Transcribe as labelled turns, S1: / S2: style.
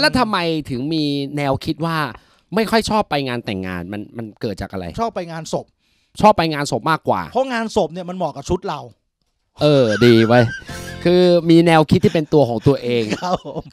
S1: แล้วทำไมถึงมีแนวคิดว่าไม่ค่อยชอบไปงานแต่งงานมันมันเกิดจากอะไร ชอบไปงานศพ ชอบไปงานศพมากกว่า เพราะงานศพเนี่ยมันเหมาะกับชุดเรา เออ ดีไว้ คือมีแนวคิดที่เป็นตัวของตัวเองครับ